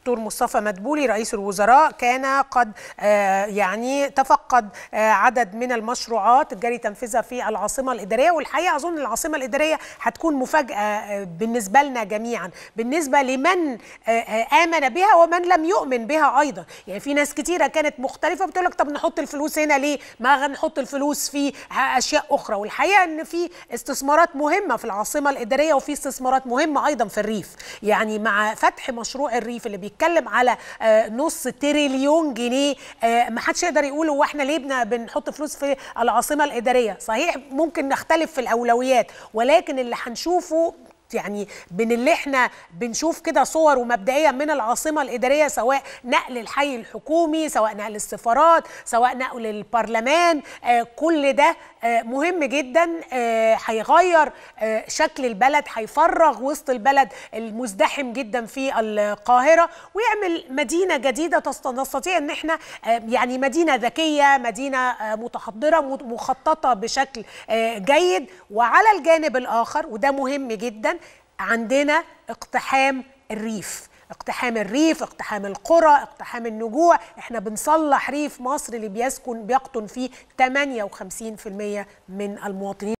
دكتور مصطفى مدبولي رئيس الوزراء كان قد آه، يعني تفقد آه، عدد من المشروعات الجاري تنفيذها في العاصمه الاداريه والحقيقه اظن العاصمه الاداريه هتكون مفاجاه آه، بالنسبه لنا جميعا بالنسبه لمن امن بها ومن لم يؤمن بها ايضا يعني في ناس كتيره كانت مختلفه بتقول لك طب نحط الفلوس هنا ليه ما نحط الفلوس في اشياء اخرى والحقيقه ان في استثمارات مهمه في العاصمه الاداريه وفي استثمارات مهمه ايضا في الريف يعني مع فتح مشروع الريف اللي بي بيتكلم على آه، نص تريليون جنيه آه، ما حدش يقدر يقول هو احنا ليه بنحط فلوس في العاصمه الاداريه صحيح ممكن نختلف في الاولويات ولكن اللي هنشوفه يعني بين اللي احنا بنشوف كده صور ومبدئيا من العاصمه الاداريه سواء نقل الحي الحكومي سواء نقل السفارات سواء نقل البرلمان آه، كل ده آه، مهم جدا آه، هيغير شكل البلد هيفرغ وسط البلد المزدحم جدا في القاهره ويعمل مدينه جديده نستطيع ان احنا يعني مدينه ذكيه مدينه متحضره مخططه بشكل جيد وعلى الجانب الاخر وده مهم جدا عندنا اقتحام الريف اقتحام الريف اقتحام القرى اقتحام النجوع احنا بنصلح ريف مصر اللي بيسكن بيقطن فيه 58% من المواطنين